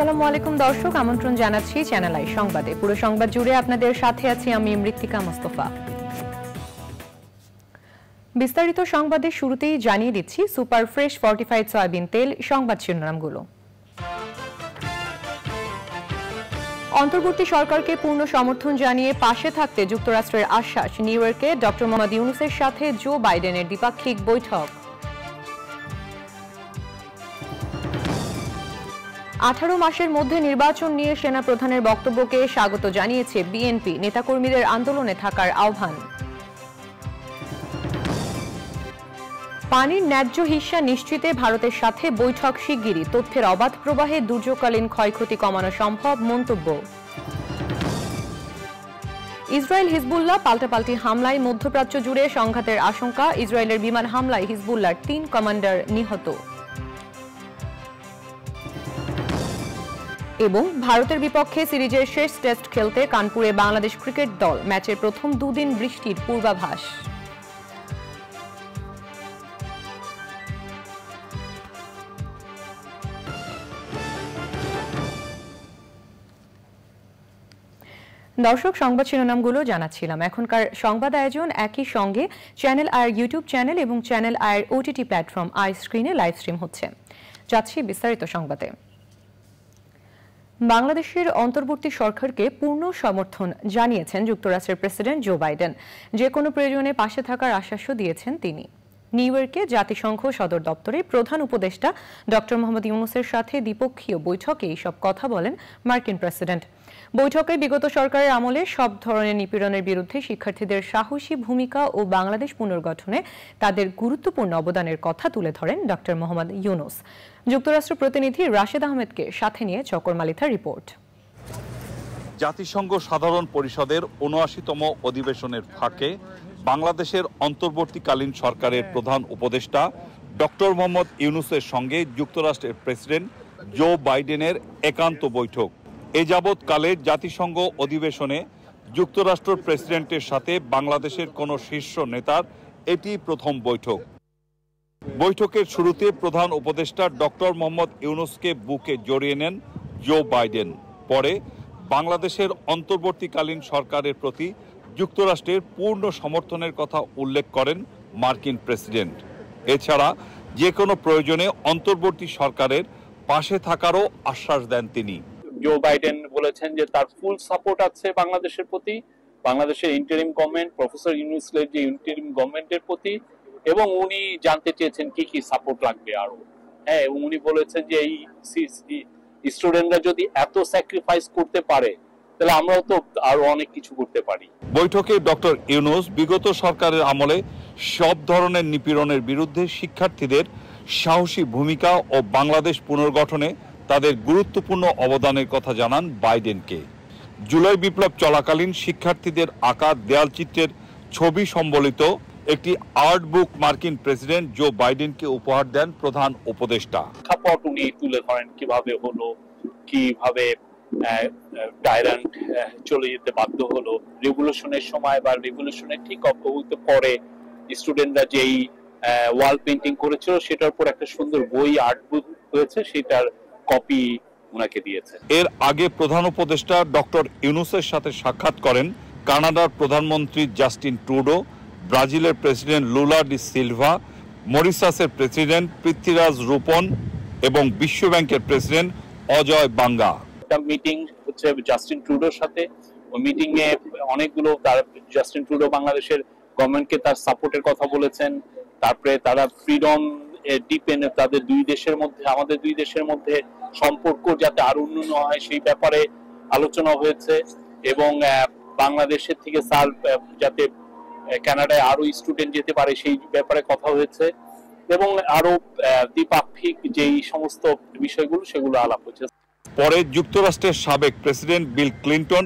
আসসালামু আলাইকুম দর্শক আমন্ত্রণ জানাচ্ছি চ্যানেল আই সংবাদে পুরো সংবাদ জুড়ে আপনাদের সাথে আছি আমি মৃত্তিকা মোস্তফা বিস্তারিত সংবাদে শুরুতেই জানিয়ে দিচ্ছি সুপার ফ্রেশ ফর্টিফাইড সয়াবিন তেল সংবাদ শিরোনামগুলো অন্তর্বর্তী সরকারকে পূর্ণ সমর্থন জানিয়ে পাশে থাকতে যুক্তরাষ্ট্রের আশ্বাস নিউ ইয়র্কে ডক্টর মোহাম্মদ ইউনুসের সাথে জো বাইডেনের দ্বিপাক্ষিক বৈঠক আঠারো মাসের মধ্যে নির্বাচন নিয়ে সেনা প্রধানের বক্তব্যকে স্বাগত জানিয়েছে বিএনপি নেতাকর্মীদের আন্দোলনে থাকার আহ্বান পানির ন্যায্য হিসা নিশ্চিতে ভারতের সাথে বৈঠক শিগগিরই তথ্যের অবাধ প্রবাহে দুর্যোগকালীন ক্ষয়ক্ষতি কমানো সম্ভব মন্তব্য ইসরায়েল হিজবুল্লাহ পাল্টাপাল্টি হামলায় মধ্যপ্রাচ্য জুড়ে সংঘাতের আশঙ্কা ইসরায়েলের বিমান হামলায় হিজবুল্লার তিন কমান্ডার নিহত এবং ভারতের বিপক্ষে সিরিজের শেষ টেস্ট খেলতে কানপুরে বাংলাদেশ ক্রিকেট দল ম্যাচের প্রথম দুদিন বৃষ্টির পূর্বাভাস দর্শক সংবাদ শিরোনামগুলো জানাচ্ছিলাম এখনকার সংবাদ আয়োজন একই সঙ্গে চ্যানেল আয়ের ইউটিউব চ্যানেল এবং চ্যানেল আয়ের ওটিটি প্ল্যাটফর্ম আই স্ক্রিনে লাইভ স্ট্রিম হচ্ছে যাচ্ছি বিস্তারিত সংবাদে বাংলাদেশের অন্তর্বর্তী সরকারকে পূর্ণ সমর্থন জানিয়েছেন যুক্তরাষ্ট্রের প্রেসিডেন্ট জো বাইডেন যে কোনো প্রয়োজনে পাশে থাকার আশ্বাসও দিয়েছেন তিনি নিউ ইয়র্কে জাতিসংঘ সদর দপ্তরে প্রধান উপদেষ্টা ডক্টর মোহাম্মদ ইউনুসের সাথে দ্বিপক্ষীয় বৈঠকে এইসব কথা বলেন মার্কিন প্রেসিডেন্ট বৈঠকে বিগত সরকারের আমলে সব ধরনের নিপীড়নের বিরুদ্ধে শিক্ষার্থীদের সাহসী ভূমিকা ও বাংলাদেশ পুনর্গঠনে তাদের গুরুত্বপূর্ণ অবদানের কথা তুলে ধরেন ডক্টর মোহাম্মদ ইউনুস যুক্তরাষ্ট্র প্রতিনিধি রাশেদ আহমেদকে সাথে নিয়ে চকরমালিথা রিপোর্ট জাতিসংঘ সাধারণ পরিষদের উনআশিতম অধিবেশনের ফাঁকে বাংলাদেশের অন্তর্বর্তীকালীন সরকারের হ্যাঁ। প্রধান উপদেষ্টা ডক্টর মোহাম্মদ ইউনুসের সঙ্গে যুক্তরাষ্ট্রের প্রেসিডেন্ট জো বাইডেনের একান্ত বৈঠক এ যাবৎকালে জাতিসংঘ অধিবেশনে যুক্তরাষ্ট্র প্রেসিডেন্টের সাথে বাংলাদেশের কোনো শীর্ষ নেতার এটি প্রথম বৈঠক বৈঠকের শুরুতে প্রধান উপদেষ্টা ডক্টর মোহাম্মদ ইউনুসকে বুকে জড়িয়ে নেন জো বাইডেন পরে বাংলাদেশের অন্তর্বর্তীকালীন সরকারের প্রতি যুক্তরাষ্ট্রের পূর্ণ সমর্থনের কথা উল্লেখ করেন মার্কিন প্রেসিডেন্ট এছাড়া যে কোনো প্রয়োজনে অন্তর্বর্তী সরকারের পাশে থাকারও আশ্বাস দেন তিনি জো বাইডেন বলেছেন যে তার ফুল সাপোর্ট আছে বাংলাদেশের প্রতি বাংলাদেশের ইন্টারিম গভর্নমেন্ট প্রফেসর ইউনুসলের যে ইন্টারিম গভর্নমেন্টের প্রতি এবং উনি জানতে চেয়েছেন কি কি সাপোর্ট লাগবে আরো হ্যাঁ উনি বলেছেন যে এই স্টুডেন্টরা যদি এত স্যাক্রিফাইস করতে পারে তাহলে আমরাও তো আরো অনেক কিছু করতে পারি বৈঠকে ডক্টর ইউনুস বিগত সরকারের আমলে সব ধরনের নিপীড়নের বিরুদ্ধে শিক্ষার্থীদের সাহসী ভূমিকা ও বাংলাদেশ পুনর্গঠনে তাদের গুরুত্বপূর্ণ অবদানের কথা জানান বাইডেনকে জুলাই বিপ্লব চলাকালীন শিক্ষার্থীদের আঁকা দেয়ালচিত্রের ছবি সম্বলিত একটি আর্ট বুক মার্কিন প্রেসিডেন্ট জো বাইডেনকে উপহার দেন প্রধান উপদেষ্টা খাপট উনি তুলে ধরেন কিভাবে হলো কিভাবে টাইরান্ট চলে যেতে বাধ্য হলো রেভলিউশনের সময় বা রেভলিউশনের ঠিক অব্যবহিত পরে স্টুডেন্টরা যেই ওয়াল পেন্টিং করেছিল সেটার উপর একটা সুন্দর বই আর্ট বুক হয়েছে সেটার কপি ওনাকে দিয়েছে এর আগে প্রধান উপদেষ্টা ডক্টর ইউনুসের সাথে সাক্ষাৎ করেন কানাডার প্রধানমন্ত্রী জাস্টিন ট্রুডো ব্রাজিলের প্রেসিডেন্ট লুলা ডি সিলভা মরিসাসের প্রেসিডেন্ট পৃথ্বীরাজ রূপন এবং বিশ্বব্যাংকের প্রেসিডেন্ট অজয় বাঙ্গা একটা মিটিং হচ্ছে জাস্টিন ট্রুডোর সাথে ওই মিটিং এ অনেকগুলো তার জাস্টিন ট্রুডো বাংলাদেশের গভর্নমেন্টকে তার সাপোর্টের কথা বলেছেন তারপরে তারা ফ্রিডম ডিপেন্ড তাদের দুই দেশের মধ্যে আমাদের দুই দেশের মধ্যে সম্পর্ক যাতে আরো উন্নয়ন হয় সেই ব্যাপারে আলোচনা হয়েছে এবং বাংলাদেশের থেকে সার যাতে কানাডায় আরো স্টুডেন্ট যেতে পারে সেই ব্যাপারে কথা হয়েছে এবং আরো দ্বিপাক্ষিক যেই সমস্ত বিষয়গুলো সেগুলো আলাপ হয়েছে পরে যুক্তরাষ্ট্রের সাবেক প্রেসিডেন্ট বিল ক্লিন্টন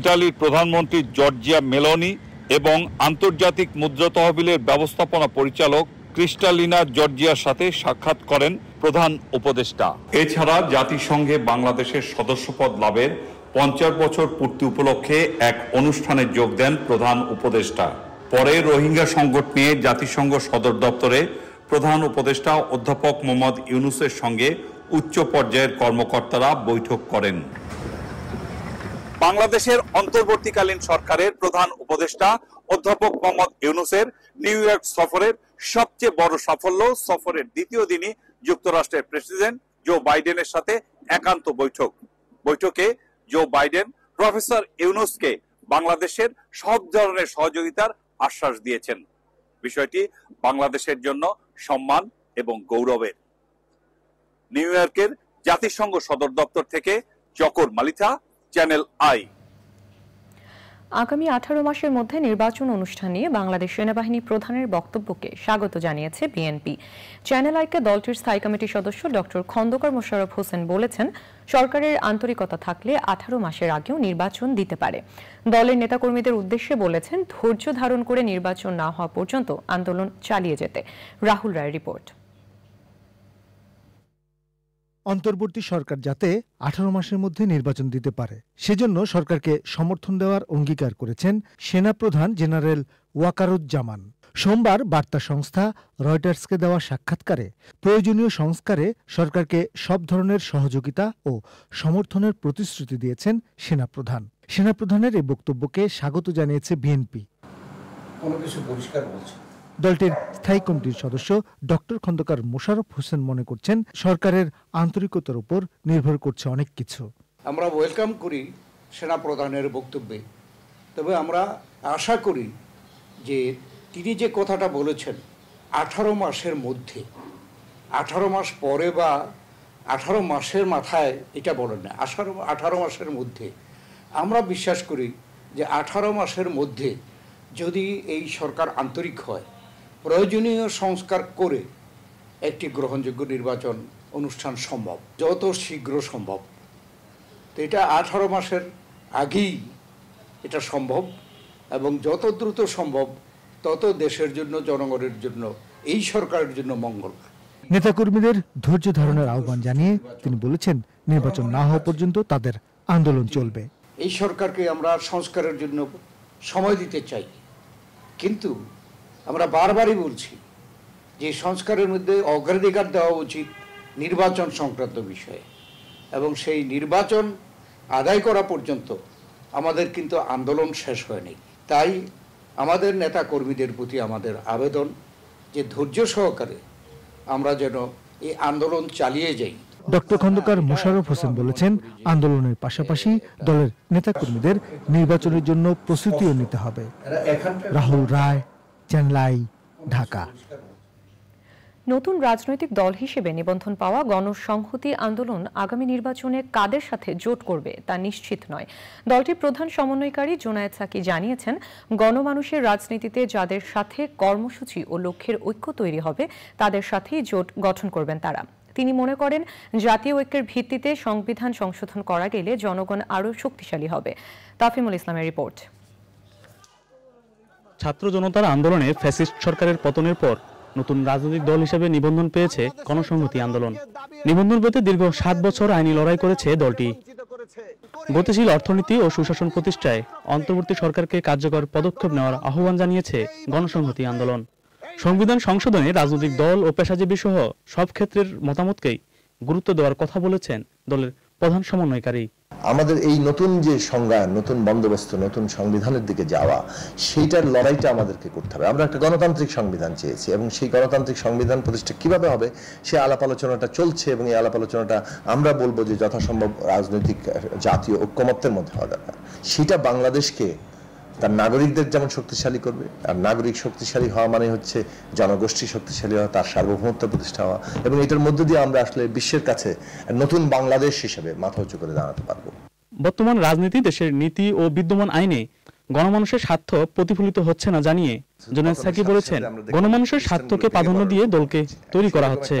ইটালির প্রধানমন্ত্রী জর্জিয়া মেলনি এবং আন্তর্জাতিক মুদ্রা তহবিলের ব্যবস্থাপনা পরিচালক ক্রিস্টালিনা জর্জিয়ার সাথে সাক্ষাৎ করেন প্রধান উপদেষ্টা এছাড়া জাতিসংঘে বাংলাদেশের সদস্যপদ লাভের পঞ্চাশ বছর পূর্তি উপলক্ষে এক অনুষ্ঠানে যোগ দেন প্রধান উপদেষ্টা পরে রোহিঙ্গা সংকট নিয়ে জাতিসংঘ সদর দপ্তরে প্রধান উপদেষ্টা অধ্যাপক মোহাম্মদ ইউনুসের সঙ্গে উচ্চ পর্যায়ের কর্মকর্তারা বৈঠক করেন বাংলাদেশের অন্তর্বর্তীকালীন সরকারের প্রধান উপদেষ্টা অধ্যাপক মোহাম্মদ ইউনুসের নিউ ইয়র্ক সফরের সবচেয়ে বড় সাফল্য সফরের দ্বিতীয় দিনই যুক্তরাষ্ট্রের প্রেসিডেন্ট জো বাইডেনের সাথে একান্ত বৈঠক বৈঠকে জো বাইডেন প্রফেসর ইউনুসকে বাংলাদেশের সব ধরনের সহযোগিতার আশ্বাস দিয়েছেন বিষয়টি বাংলাদেশের জন্য সম্মান এবং গৌরবের নিউ ইয়র্কের জাতিসংঘ সদর দপ্তর থেকে চকর মালিথা চ্যানেল আই আগামী আঠারো মাসের মধ্যে নির্বাচন অনুষ্ঠান নিয়ে বাংলাদেশ সেনাবাহিনী প্রধানের বক্তব্যকে স্বাগত জানিয়েছে বিএনপি চ্যানেল আইকে দলটির স্থায়ী কমিটির সদস্য ডক্টর খন্দকার মোশাররফ হোসেন বলেছেন সরকারের আন্তরিকতা থাকলে আঠারো মাসের আগেও নির্বাচন দিতে পারে দলের নেতাকর্মীদের উদ্দেশ্যে বলেছেন ধৈর্য ধারণ করে নির্বাচন না হওয়া পর্যন্ত আন্দোলন চালিয়ে যেতে রাহুল রায় রিপোর্ট অন্তর্বর্তী সরকার যাতে আঠারো মাসের মধ্যে নির্বাচন দিতে পারে সেজন্য সরকারকে সমর্থন দেওয়ার অঙ্গীকার করেছেন সেনাপ্রধান জেনারেল ওয়াকারুজ্জামান সোমবার বার্তা সংস্থা রয়টার্সকে দেওয়া সাক্ষাৎকারে প্রয়োজনীয় সংস্কারে সরকারকে সব ধরনের সহযোগিতা ও সমর্থনের প্রতিশ্রুতি দিয়েছেন সেনাপ্রধান সেনাপ্রধানের এই বক্তব্যকে স্বাগত জানিয়েছে বিএনপি কোনো কিছু পরিষ্কার বলছে দলটির স্থায়ী কমিটির সদস্য ডক্টর খন্দকার মোশাররফ হোসেন মনে করছেন সরকারের আন্তরিকতার উপর নির্ভর করছে অনেক কিছু আমরা ওয়েলকাম করি সেনা প্রধানের বক্তব্যে তবে আমরা আশা করি যে তিনি যে কথাটা বলেছেন আঠারো মাসের মধ্যে আঠারো মাস পরে বা আঠারো মাসের মাথায় এটা বলেন না আঠারো আঠারো মাসের মধ্যে আমরা বিশ্বাস করি যে আঠারো মাসের মধ্যে যদি এই সরকার আন্তরিক হয় প্রয়োজনীয় সংস্কার করে একটি গ্রহণযোগ্য নির্বাচন অনুষ্ঠান সম্ভব যত শীঘ্র সম্ভব তো এটা আঠারো মাসের আগেই এটা সম্ভব এবং যত দ্রুত সম্ভব তত দেশের জন্য জনগণের জন্য এই সরকারের জন্য মঙ্গল নেতাকর্মীদের ধৈর্য ধারণের আহ্বান জানিয়ে তিনি বলেছেন নির্বাচন না হওয়া পর্যন্ত তাদের আন্দোলন চলবে এই সরকারকে আমরা সংস্কারের জন্য সময় দিতে চাই কিন্তু আমরা বারবারই বলছি যে সংস্কারের মধ্যে অগ্রাধিকার দেওয়া উচিত নির্বাচন সংক্রান্ত বিষয়ে এবং সেই নির্বাচন আদায় করা পর্যন্ত আমাদের কিন্তু আন্দোলন শেষ হয়নি তাই আমাদের নেতা কর্মীদের প্রতি আমাদের আবেদন যে ধৈর্য সহকারে আমরা যেন এই আন্দোলন চালিয়ে যাই ডক্টর খন্দকার মোশারফ হোসেন বলেছেন আন্দোলনের পাশাপাশি দলের নেতাকর্মীদের নির্বাচনের জন্য প্রস্তুতিও নিতে হবে রাহুল রায় চেন্নাই ঢাকা নতুন রাজনৈতিক দল হিসেবে নিবন্ধন পাওয়া গণসংহতি আন্দোলন আগামী নির্বাচনে কাদের সাথে জোট করবে তা নিশ্চিত নয় দলটির প্রধান সমন্বয়কারী জোনায়েদ সাকি জানিয়েছেন গণমানুষের রাজনীতিতে যাদের সাথে কর্মসূচি ও লক্ষ্যের ঐক্য তৈরি হবে তাদের সাথেই জোট গঠন করবেন তারা তিনি মনে করেন জাতীয় ঐক্যের ভিত্তিতে সংবিধান সংশোধন করা গেলে জনগণ আরও শক্তিশালী হবে তাফিমুল ইসলামের রিপোর্ট ছাত্র জনতার আন্দোলনে ফ্যাসিস্ট সরকারের পতনের পর নতুন রাজনৈতিক দল হিসেবে নিবন্ধন পেয়েছে গণসংহতি আন্দোলন নিবন্ধন পেতে দীর্ঘ সাত বছর আইনি লড়াই করেছে দলটি গতিশীল অর্থনীতি ও সুশাসন প্রতিষ্ঠায় অন্তর্বর্তী সরকারকে কার্যকর পদক্ষেপ নেওয়ার আহ্বান জানিয়েছে গণসংহতি আন্দোলন সংবিধান সংশোধনে রাজনৈতিক দল ও পেশাজীবী সহ সব ক্ষেত্রের মতামতকেই গুরুত্ব দেওয়ার কথা বলেছেন দলের প্রধান সমন্বয়কারী আমাদের এই নতুন যে সংজ্ঞা নতুন বন্দোবস্ত নতুন সংবিধানের দিকে যাওয়া সেইটার লড়াইটা আমাদেরকে করতে হবে আমরা একটা গণতান্ত্রিক সংবিধান চেয়েছি এবং সেই গণতান্ত্রিক সংবিধান প্রতিষ্ঠা কিভাবে হবে সে আলাপ আলোচনাটা চলছে এবং এই আলাপ আলোচনাটা আমরা বলবো যে যথাসম্ভব রাজনৈতিক জাতীয় ঐক্যমত্যের মধ্যে হওয়া দরকার সেটা বাংলাদেশকে তার নাগরিকদের যেমন শক্তিশালী করবে আর নাগরিক শক্তিশালী হওয়া মানে হচ্ছে জনগোষ্ঠী শক্তিশালী হওয়া তার সার্বভৌমত্ব প্রতিষ্ঠা হওয়া এবং এটার মধ্য দিয়ে আমরা আসলে বিশ্বের কাছে নতুন বাংলাদেশ হিসেবে মাথা উঁচু করে দাঁড়াতে পারবো বর্তমান রাজনীতি দেশের নীতি ও বিদ্যমান আইনে গণমানুষের স্বার্থ প্রতিফলিত হচ্ছে না জানিয়ে জোনাস সাকি বলেছেন গণমানুষের স্বার্থকে প্রাধান্য দিয়ে দলকে তৈরি করা হচ্ছে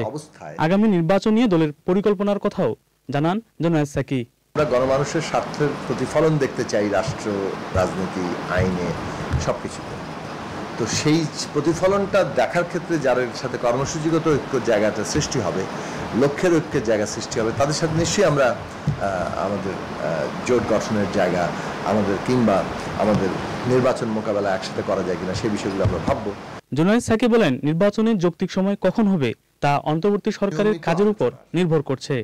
আগামী নির্বাচন নিয়ে দলের পরিকল্পনার কথাও জানান জোনাস সাকি আমরা গণমানুষের স্বার্থের প্রতিফলন দেখতে চাই রাষ্ট্র রাজনীতি আইনে সব কিছুতে তো সেই প্রতিফলনটা দেখার ক্ষেত্রে যাদের সাথে কর্মসূচিগত ঐক্য জায়গাটা সৃষ্টি হবে লক্ষ্যের ঐক্যের জায়গা সৃষ্টি হবে তাদের সাথে নিশ্চয়ই আমরা আমাদের জোট গঠনের জায়গা আমাদের কিংবা আমাদের নির্বাচন মোকাবেলা একসাথে করা যায় কিনা সেই বিষয়গুলো আমরা ভাববো জুনায়দ সাকি বলেন নির্বাচনের যৌক্তিক সময় কখন হবে তা অন্তর্বর্তী সরকারের কাজের উপর নির্ভর করছে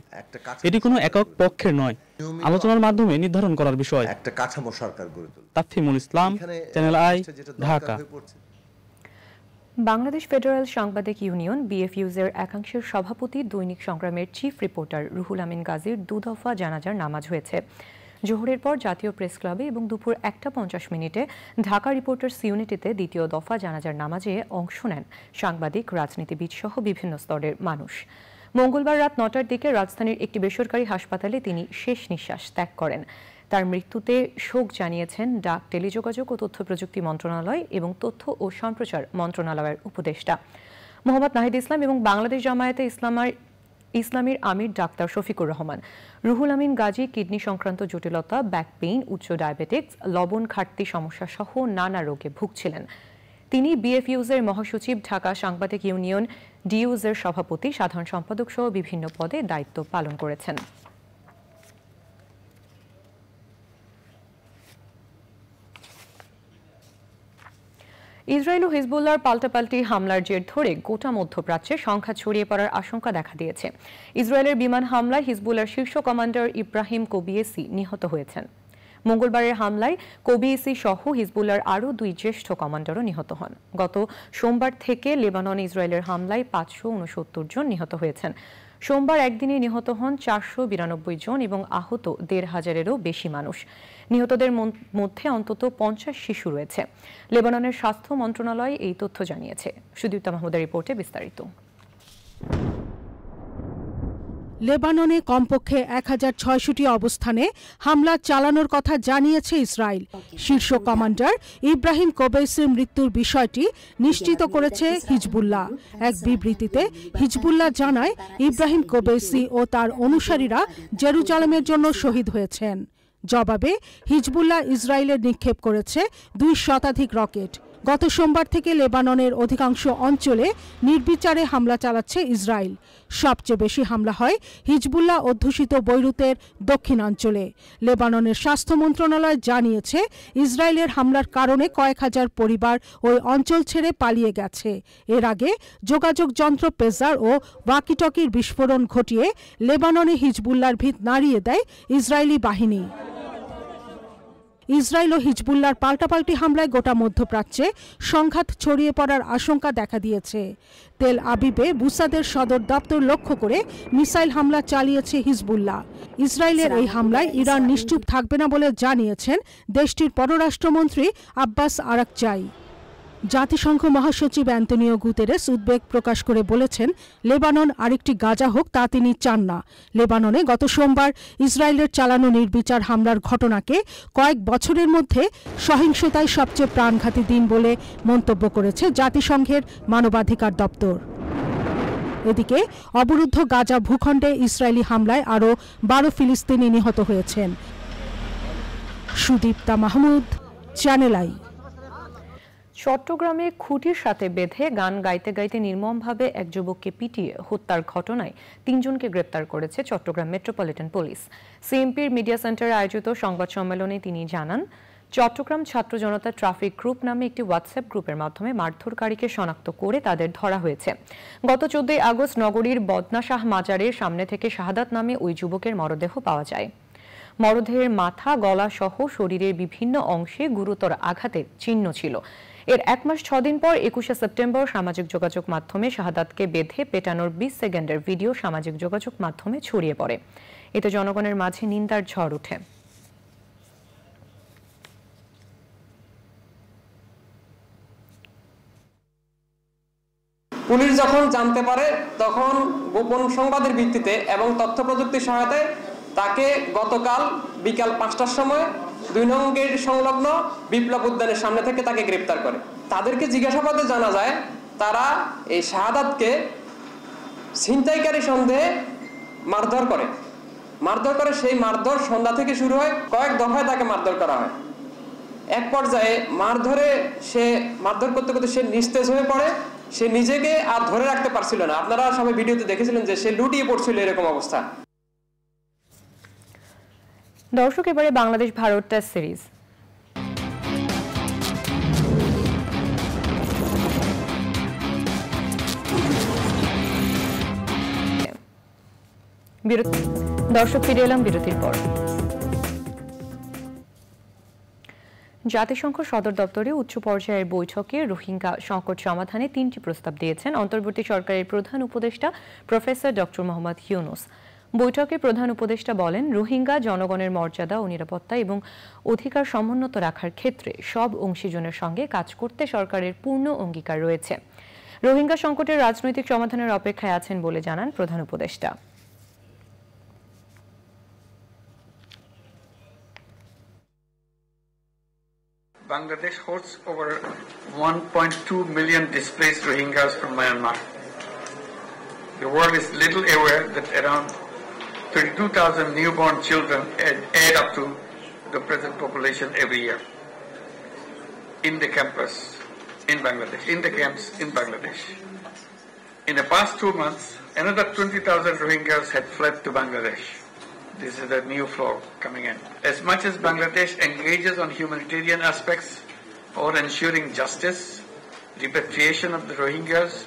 এটি কোনো একক পক্ষের নয় আলোচনার মাধ্যমে নির্ধারণ করার বিষয় একটা কাঠামো সরকার গড়ে তুলবে Tafimul Islam channel i Dhaka Bangladesh federal সাংবাদিক ইউনিয়ন বিএফইউজের একাংশের সভাপতি দৈনিক সংগ্রামের চিফ রিপোর্টার রুহুল আমিন গাজীর দুদফা জানাজার নামাজ হয়েছে জোহরের পর জাতীয় প্রেস ক্লাবে এবং দুপুর একটা পঞ্চাশ মিনিটে ঢাকা রিপোর্টার্স ইউনিটিতে দ্বিতীয় দফা জানাজার নামাজে অংশ নেন সাংবাদিক রাজনীতিবিদ সহ বিভিন্ন স্তরের মানুষ মঙ্গলবার রাত নটার দিকে রাজধানীর একটি বেসরকারি হাসপাতালে তিনি শেষ নিঃশ্বাস ত্যাগ করেন তার মৃত্যুতে শোক জানিয়েছেন ডাক টেলিযোগাযোগ ও তথ্য প্রযুক্তি মন্ত্রণালয় এবং তথ্য ও সম্প্রচার মন্ত্রণালয়ের উপদেষ্টা মোহাম্মদ নাহিদ ইসলাম এবং বাংলাদেশ জামায়াতে ইসলামার ইসলামের আমির ডাক্তার শফিকুর রহমান রুহুল আমিন গাজী কিডনি সংক্রান্ত জটিলতা ব্যাক পেইন উচ্চ ডায়াবেটিক্স লবণ ঘাটতি সমস্যা সহ নানা রোগে ভুগছিলেন তিনি বিএফইউজের মহাসচিব ঢাকা সাংবাদিক ইউনিয়ন ডিউজের সভাপতি সাধারণ সম্পাদক সহ বিভিন্ন পদে দায়িত্ব পালন করেছেন ইসরায়েল ও হিজবুল্লার পাল্টাপাল্টি হামলার জের ধরে গোটা মধ্যপ্রাচ্যে সংখ্যা ছড়িয়ে পড়ার আশঙ্কা দেখা দিয়েছে ইসরায়েলের বিমান হামলায় হিজবুল্লার শীর্ষ কমান্ডার ইব্রাহিম কোবিয়েসি নিহত হয়েছেন মঙ্গলবারের হামলায় কবিএসি সহ হিজবুল্লার আরও দুই জ্যেষ্ঠ কমান্ডারও নিহত হন গত সোমবার থেকে লেবানন ইসরায়েলের হামলায় পাঁচশো উনসত্তর জন নিহত হয়েছেন সোমবার একদিনে নিহত হন চারশো বিরানব্বই জন এবং আহত দেড় হাজারেরও বেশি মানুষ নিহতদের মধ্যে অন্তত পঞ্চাশ শিশু রয়েছে লেবাননের স্বাস্থ্য মন্ত্রণালয় এই তথ্য জানিয়েছে সুদীপ্তা মাহমুদের রিপোর্টে বিস্তারিত লেবাননে কমপক্ষে এক হাজার ছয়শটি অবস্থানে হামলা চালানোর কথা জানিয়েছে ইসরায়েল শীর্ষ কমান্ডার ইব্রাহিম কোবেসের মৃত্যুর বিষয়টি নিশ্চিত করেছে হিজবুল্লাহ এক বিবৃতিতে হিজবুল্লাহ জানায় ইব্রাহিম কোবেসি ও তার অনুসারীরা জেরুজালেমের জন্য শহীদ হয়েছেন জবাবে হিজবুল্লাহ ইসরায়েলের নিক্ষেপ করেছে দুই শতাধিক রকেট গত সোমবার থেকে লেবাননের অধিকাংশ অঞ্চলে নির্বিচারে হামলা চালাচ্ছে ইসরায়েল সবচেয়ে বেশি হামলা হয় হিজবুল্লাহ অধ্যুষিত বৈরুতের দক্ষিণাঞ্চলে লেবাননের স্বাস্থ্য মন্ত্রণালয় জানিয়েছে ইসরায়েলের হামলার কারণে কয়েক হাজার পরিবার ওই অঞ্চল ছেড়ে পালিয়ে গেছে এর আগে যোগাযোগ যন্ত্র পেজার ও ওয়াকিটকির বিস্ফোরণ ঘটিয়ে লেবাননে হিজবুল্লার ভিত নাড়িয়ে দেয় ইসরায়েলি বাহিনী ইসরায়েল ও হিজবুল্লার পাল্টাপাল্টি হামলায় গোটা মধ্যপ্রাচ্যে সংঘাত ছড়িয়ে পড়ার আশঙ্কা দেখা দিয়েছে তেল আবিবে বুসাদের সদর দপ্তর লক্ষ্য করে মিসাইল হামলা চালিয়েছে হিজবুল্লাহ ইসরায়েলের এই হামলায় ইরান নিশ্চুপ থাকবে না বলে জানিয়েছেন দেশটির পররাষ্ট্রমন্ত্রী আব্বাস আরাকচাই জাতিসংঘ মহাসচিব অ্যান্তনিও গুতেরেস উদ্বেগ প্রকাশ করে বলেছেন লেবানন আরেকটি গাজা হোক তা তিনি চান না লেবাননে গত সোমবার ইসরায়েলের চালানো নির্বিচার হামলার ঘটনাকে কয়েক বছরের মধ্যে সহিংসতায় সবচেয়ে প্রাণঘাতী দিন বলে মন্তব্য করেছে জাতিসংঘের মানবাধিকার দপ্তর এদিকে অবরুদ্ধ গাজা ভূখণ্ডে ইসরায়েলি হামলায় আরও বারো ফিলিস্তিনি নিহত হয়েছেন সুদীপ্তা মাহমুদ চ্যানেল আই চট্টগ্রামে খুঁটির সাথে বেঁধে গান গাইতে গাইতে নির্মমভাবে এক যুবককে পিটিয়ে হত্যার ঘটনায় তিনজনকে গ্রেপ্তার করেছে চট্টগ্রাম মেট্রোপলিটন পুলিশ সিএমপির মিডিয়া সেন্টারে আয়োজিত সংবাদ সম্মেলনে তিনি জানান চট্টগ্রাম ছাত্র জনতা ট্রাফিক গ্রুপ নামে একটি হোয়াটসঅ্যাপ গ্রুপের মাধ্যমে মারধরকারীকে শনাক্ত করে তাদের ধরা হয়েছে গত চোদ্দই আগস্ট নগরীর বদনাশাহ মাজারের সামনে থেকে শাহাদাত নামে ওই যুবকের মরদেহ পাওয়া যায় মরদেহের মাথা গলা সহ শরীরের বিভিন্ন অংশে গুরুতর আঘাতের চিহ্ন ছিল এর এক মাস ছ দিন পর একুশে সেপ্টেম্বর সামাজিক যোগাযোগ মাধ্যমে শাহাদাতকে বেঁধে পেটানোর বিশ সেকেন্ডের ভিডিও সামাজিক যোগাযোগ মাধ্যমে ছড়িয়ে পড়ে এতে জনগণের মাঝে নিন্দার ঝড় উঠে পুলিশ যখন জানতে পারে তখন গোপন সংবাদের ভিত্তিতে এবং তথ্য প্রযুক্তির সহায়তায় তাকে গতকাল বিকাল পাঁচটার সময় দুই নং গেট সংলগ্ন বিপ্লব উদ্যানের সামনে থেকে তাকে গ্রেপ্তার করে তাদেরকে জিজ্ঞাসাবাদে জানা যায় তারা এই শাহাদাতকে ছিনতাইকারী সন্দেহে মারধর করে মারধর করে সেই মারধর সন্ধ্যা থেকে শুরু হয় কয়েক দফায় তাকে মারধর করা হয় এক পর্যায়ে মারধরে সে মারধর করতে করতে সে নিস্তেজ হয়ে পড়ে সে নিজেকে আর ধরে রাখতে পারছিল না আপনারা সবাই ভিডিওতে দেখেছিলেন যে সে লুটিয়ে পড়ছিল এরকম অবস্থা দর্শক এবারে বাংলাদেশ ভারত টেস্ট সিরিজ দর্শক ফিরে এলাম বিরতির পর জাতিসংঘ সদর দপ্তরে উচ্চ পর্যায়ের বৈঠকে রোহিঙ্গা সংকট সমাধানে তিনটি প্রস্তাব দিয়েছেন অন্তর্বর্তী সরকারের প্রধান উপদেষ্টা প্রফেসর ড মোহাম্মদ ইউনুস বৈঠকে প্রধান উপদেষ্টা বলেন রোহিঙ্গা জনগণের মর্যাদা ও নিরাপত্তা এবং অধিকার সমুন্নত রাখার ক্ষেত্রে সব অংশীজনের সঙ্গে কাজ করতে সরকারের পূর্ণ অঙ্গীকার রয়েছে রোহিঙ্গা সংকটের রাজনৈতিক সমাধানের অপেক্ষায় আছেন বলে জানান প্রধান উপদেষ্টা Bangladesh hosts over 1.2 million displaced Rohingyas from Myanmar. The world is little aware that around 32,000 newborn children add up to the present population every year in the campus in Bangladesh, in the camps in Bangladesh. In the past two months, another 20,000 Rohingyas had fled to Bangladesh. This is the new flow coming in. As much as Bangladesh engages on humanitarian aspects or ensuring justice, repatriation of the Rohingyas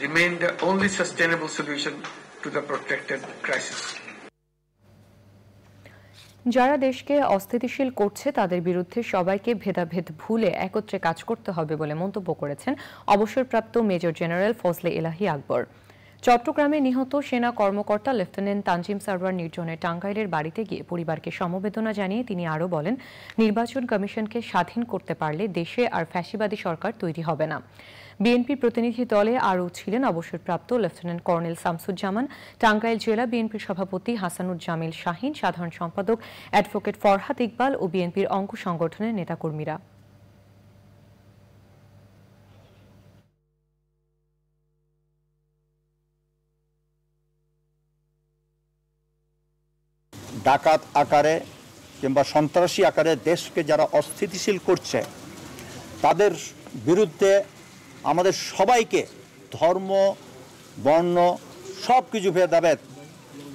remain the only sustainable solution to the protected crisis. যারা দেশকে অস্থিতিশীল করছে তাদের বিরুদ্ধে সবাইকে ভেদাভেদ ভুলে একত্রে কাজ করতে হবে বলে মন্তব্য করেছেন অবসরপ্রাপ্ত মেজর জেনারেল ফজলে এলাহি আকবর চট্টগ্রামে নিহত সেনা কর্মকর্তা লেফটেন্যান্ট তানজিম সারওয়ার নির্জনে টাঙ্গাইলের বাড়িতে গিয়ে পরিবারকে সমবেদনা জানিয়ে তিনি আরও বলেন নির্বাচন কমিশনকে স্বাধীন করতে পারলে দেশে আর ফ্যাসিবাদী সরকার তৈরি হবে না বিএনপির প্রতিনিধি দলে আরও ছিলেন অবসরপ্রাপ্ত লেফটেন্যান্ট কর্নেল শামসুজ্জামান টাঙ্গাইল জেলা বিএনপির সভাপতি হাসানুর জামিল শাহিন সাধারণ সম্পাদক অ্যাডভোকেট ফরহাদ ইকবাল ও বিএনপির অঙ্গ সংগঠনের নেতাকর্মীরা ডাকাত আকারে কিংবা সন্ত্রাসী আকারে দেশকে যারা অস্থিতিশীল করছে তাদের বিরুদ্ধে আমাদের সবাইকে ধর্ম বর্ণ সব কিছু ভেদাভেদ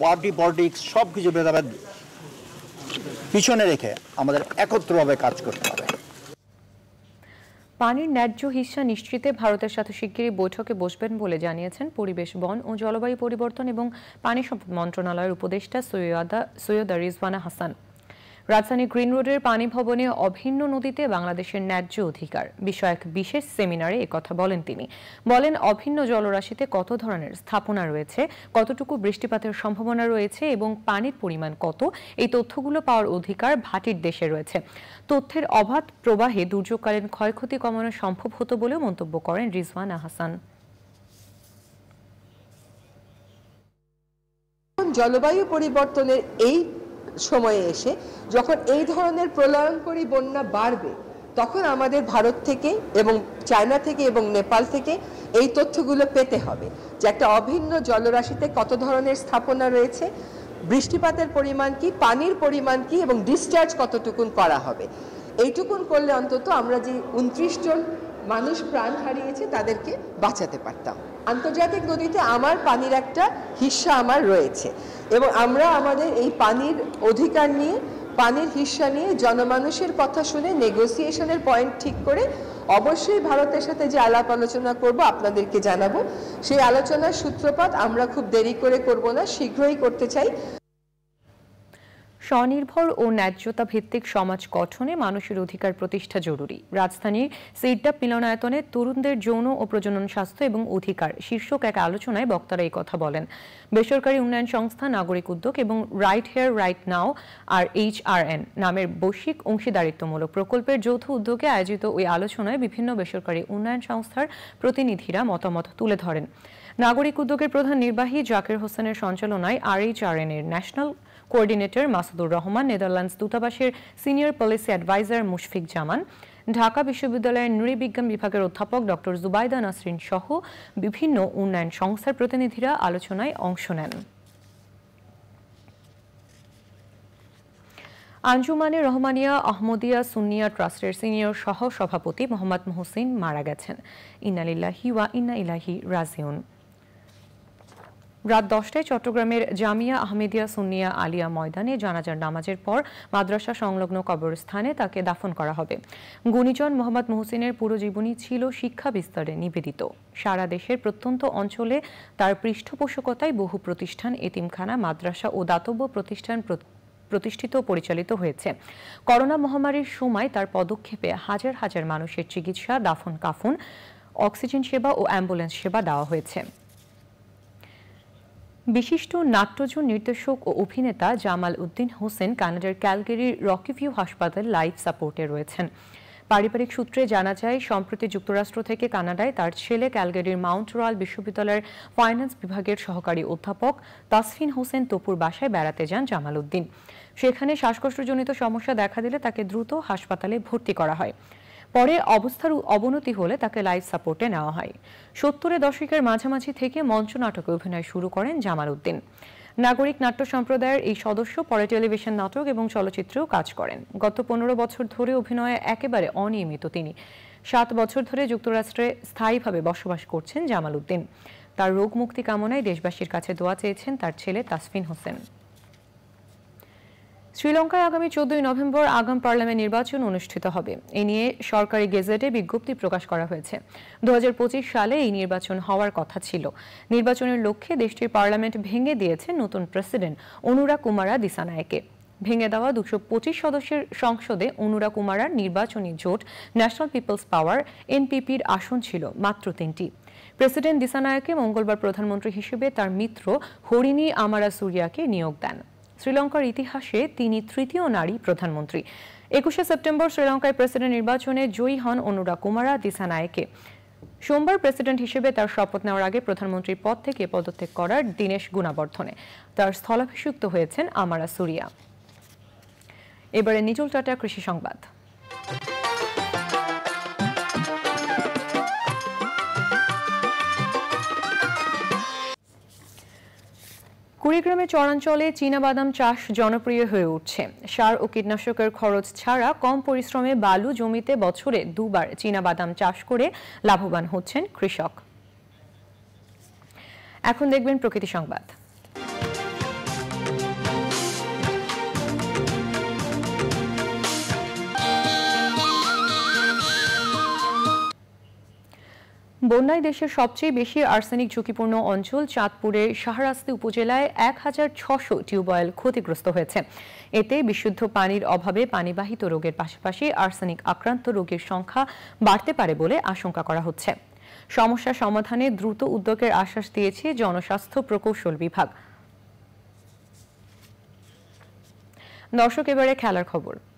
পার্টি পলিটিক্স সব কিছু ভেদাভেদ পিছনে রেখে আমাদের একত্রভাবে কাজ করতে হবে পানির ন্যায্য হিস্সা নিশ্চিতে ভারতের সাথে শিগগিরই বৈঠকে বসবেন বলে জানিয়েছেন পরিবেশ বন ও জলবায়ু পরিবর্তন এবং পানি সম্পদ মন্ত্রণালয়ের উপদেষ্টা সৈয়দা সৈয়দা রিজওয়ানা হাসান রাজধানী গ্রিন রোডের পানি ভবনে অভিন্ন নদীতে বাংলাদেশের ন্যায্য অধিকার বিষয়ক বিশেষ সেমিনারে কথা বলেন তিনি বলেন অভিন্ন জলরাশিতে কত ধরনের স্থাপনা রয়েছে কতটুকু বৃষ্টিপাতের সম্ভাবনা রয়েছে এবং পানির পরিমাণ কত এই তথ্যগুলো পাওয়ার অধিকার ভাটির দেশে রয়েছে তথ্যের অবাধ প্রবাহে দুর্যোগকালীন ক্ষয়ক্ষতি কমানো সম্ভব হতো বলেও মন্তব্য করেন রিজওয়ান হাসান জলবায়ু পরিবর্তনের এই সময়ে এসে যখন এই ধরনের প্রলয়নকরী বন্যা বাড়বে তখন আমাদের ভারত থেকে এবং চায়না থেকে এবং নেপাল থেকে এই তথ্যগুলো পেতে হবে যে একটা অভিন্ন জলরাশিতে কত ধরনের স্থাপনা রয়েছে বৃষ্টিপাতের পরিমাণ কি পানির পরিমাণ কি এবং ডিসচার্জ কতটুকুন করা হবে এইটুকুন করলে অন্তত আমরা যে উনত্রিশ জন মানুষ প্রাণ হারিয়েছে তাদেরকে বাঁচাতে পারতাম আন্তর্জাতিক নদীতে আমার পানির একটা হিস্সা আমার রয়েছে এবং আমরা আমাদের এই পানির অধিকার নিয়ে পানির হিস্সা নিয়ে জনমানুষের কথা শুনে নেগোসিয়েশনের পয়েন্ট ঠিক করে অবশ্যই ভারতের সাথে যে আলাপ আলোচনা করব আপনাদেরকে জানাবো সেই আলোচনার সূত্রপাত আমরা খুব দেরি করে করব না শীঘ্রই করতে চাই স্বনির্ভর ও ন্যায্যতা ভিত্তিক সমাজ গঠনে মানুষের অধিকার প্রতিষ্ঠা জরুরি রাজধানীর সেইডাপ মিলনায়তনে তরুণদের যৌন ও প্রজনন স্বাস্থ্য এবং অধিকার শীর্ষক এক আলোচনায় বক্তারা এই কথা বলেন বেসরকারি উন্নয়ন সংস্থা নাগরিক উদ্যোগ এবং right here right now R H R N নামের বৈশ্বিক অংশীদারিত্বমূলক প্রকল্পের যৌথ উদ্যোগে আয়োজিত ওই আলোচনায় বিভিন্ন বেসরকারি উন্নয়ন সংস্থার প্রতিনিধিরা মতামত তুলে ধরেন নাগরিক উদ্যোগের প্রধান নির্বাহী জাকির হোসেনের সঞ্চালনায় আর এইচ আর এন এর national coordinator Masudur Rahman Netherlands দূতাবাসের senior policy adviser Mushfiq Zaman Dhaka বিশ্ববিদ্যালয়ের নৃবিজ্ঞান বিভাগের অধ্যাপক ডক্টর জুবাইদা নাসরিন সহ বিভিন্ন উন্নয়ন সংস্থার প্রতিনিধিরা আলোচনায় অংশ নেন আঞ্জুমানে রহমানিয়া আহমদিয়া সুনিয়া ট্রাস্টের সিনিয়র সহ সভাপতি মোহাম্মদ মোহসিন মারা গেছেন ইন্নালিল্লাহি ওয়া ইন্না ইলাহি রাজিউন রাত দশটায় চট্টগ্রামের জামিয়া আহমেদিয়া সুনিয়া আলিয়া ময়দানে জানাজার নামাজের পর মাদ্রাসা সংলগ্ন কবরস্থানে তাকে দাফন করা হবে গুণীজন মোহাম্মদ মোহসিনের পুরো জীবনী ছিল শিক্ষা বিস্তারে নিবেদিত সারা দেশের প্রত্যন্ত অঞ্চলে তার পৃষ্ঠপোষকতায় বহু প্রতিষ্ঠান এতিমখানা মাদ্রাসা ও দাতব্য প্রতিষ্ঠান প্রতিষ্ঠিত পরিচালিত হয়েছে করোনা মহামারীর সময় তার পদক্ষেপে হাজার হাজার মানুষের চিকিৎসা দাফন কাফন অক্সিজেন সেবা ও অ্যাম্বুলেন্স সেবা দেওয়া হয়েছে বিশিষ্ট নাট্যজন নির্দেশক ও অভিনেতা জামাল উদ্দিন হোসেন কানাডার ক্যালগেরির রকিভিউ হাসপাতাল লাইফ সাপোর্টে রয়েছেন পারিবারিক সূত্রে জানা যায় সম্প্রতি যুক্তরাষ্ট্র থেকে কানাডায় তার ছেলে ক্যালগেরির মাউন্ট রয়্যাল বিশ্ববিদ্যালয়ের ফাইন্যান্স বিভাগের সহকারী অধ্যাপক তাসফিন হোসেন তপুর বাসায় বেড়াতে যান জামাল উদ্দিন সেখানে শ্বাসকষ্টজনিত সমস্যা দেখা দিলে তাকে দ্রুত হাসপাতালে ভর্তি করা হয় পরে অবস্থার অবনতি হলে তাকে লাইফ সাপোর্টে নেওয়া হয় সত্তরের দশকের মাঝামাঝি থেকে মঞ্চ নাটকে অভিনয় শুরু করেন জামাল উদ্দিন নাগরিক নাট্য সম্প্রদায়ের এই সদস্য পরে টেলিভিশন নাটক এবং চলচ্চিত্রেও কাজ করেন গত পনেরো বছর ধরে অভিনয়ে একেবারে অনিয়মিত তিনি সাত বছর ধরে যুক্তরাষ্ট্রে স্থায়ীভাবে বসবাস করছেন জামাল উদ্দিন তার রোগ মুক্তি কামনায় দেশবাসীর কাছে দোয়া চেয়েছেন তার ছেলে তাসফিন হোসেন শ্রীলঙ্কায় আগামী চোদ্দই নভেম্বর আগাম পার্লামেন্ট নির্বাচন অনুষ্ঠিত হবে এ নিয়ে সরকারি গেজেটে বিজ্ঞপ্তি প্রকাশ করা হয়েছে দু সালে এই নির্বাচন হওয়ার কথা ছিল নির্বাচনের লক্ষ্যে দেশটির পার্লামেন্ট ভেঙে দিয়েছে নতুন প্রেসিডেন্ট অনুরা কুমারা দিসানায়কে ভেঙে দেওয়া দুশো পঁচিশ সদস্যের সংসদে অনুরা কুমারার নির্বাচনী জোট ন্যাশনাল পিপলস পাওয়ার এনপিপির আসন ছিল মাত্র তিনটি প্রেসিডেন্ট দিসানায়কে মঙ্গলবার প্রধানমন্ত্রী হিসেবে তার মিত্র হরিণী আমারা সুরিয়াকে নিয়োগ দেন শ্রীলঙ্কার ইতিহাসে তিনি তৃতীয় নারী প্রধানমন্ত্রী একুশে সেপ্টেম্বর শ্রীলঙ্কায় প্রেসিডেন্ট নির্বাচনে জয়ী হন অনুরা কুমারা দিসানায়েকে সোমবার প্রেসিডেন্ট হিসেবে তার শপথ নেওয়ার আগে প্রধানমন্ত্রীর পদ থেকে পদত্যাগ করার দীনেশ গুণাবর্ধনে তার স্থলাভিষিক্ত হয়েছেন আমারা সুরিয়া এবারে নিজুল টাটা কৃষি সংবাদ কুড়িগ্রামে চরাঞ্চলে চীনাবাদাম চাষ জনপ্রিয় হয়ে উঠছে সার ও কীটনাশকের খরচ ছাড়া কম পরিশ্রমে বালু জমিতে বছরে দুবার চীনাবাদাম চাষ করে লাভবান হচ্ছেন কৃষক এখন দেখবেন প্রকৃতি সংবাদ বন্যায় দেশের সবচেয়ে বেশি আর্সেনিক ঝুঁকিপূর্ণ অঞ্চল চাঁদপুরের শাহরাস্তি উপজেলায় এক হাজার ছশো টিউবওয়েল ক্ষতিগ্রস্ত হয়েছে এতে বিশুদ্ধ পানির অভাবে পানিবাহিত রোগের পাশাপাশি আর্সেনিক আক্রান্ত রোগের সংখ্যা বাড়তে পারে বলে আশঙ্কা করা হচ্ছে সমস্যা সমাধানে দ্রুত উদ্যোগের আশ্বাস দিয়েছে জনস্বাস্থ্য প্রকৌশল বিভাগ দর্শক এবারে খেলার খবর